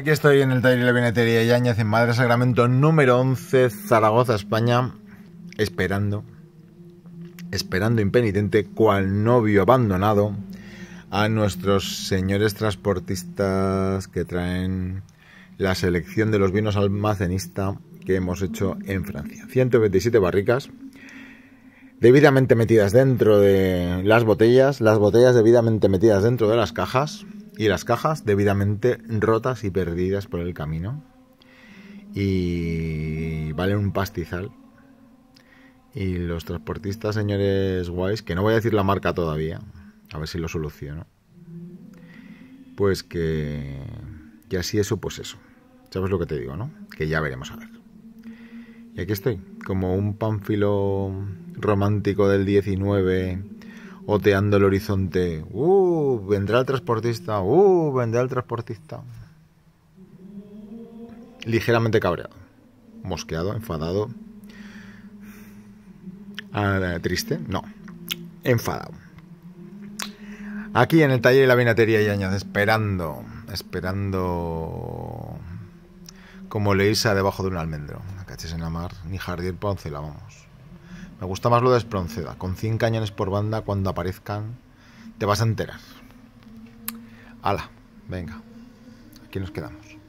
Aquí estoy en el taller de la vinetería Yáñez en Madre Sacramento número 11, Zaragoza, España, esperando, esperando impenitente, cual novio abandonado, a nuestros señores transportistas que traen la selección de los vinos almacenista que hemos hecho en Francia. 127 barricas debidamente metidas dentro de las botellas, las botellas debidamente metidas dentro de las cajas y las cajas debidamente rotas y perdidas por el camino. Y valen un pastizal. Y los transportistas, señores guays, que no voy a decir la marca todavía, a ver si lo soluciono, pues que, que así eso, pues eso. ¿Sabes lo que te digo, no? Que ya veremos a ver. Y aquí estoy, como un pánfilo romántico del 19 oteando el horizonte. ¡Uh! Vendrá el transportista. ¡Uh! Vendrá el transportista. Ligeramente cabreado. Mosqueado, enfadado. Ah, ¿Triste? No. Enfadado. Aquí en el taller de la vinatería y años, esperando, esperando como leísa debajo de un almendro. Caches en la mar, ni jardín ponce, la vamos. Me gusta más lo de Espronceda. Con 100 cañones por banda, cuando aparezcan, te vas a enterar. ¡Hala! venga. Aquí nos quedamos.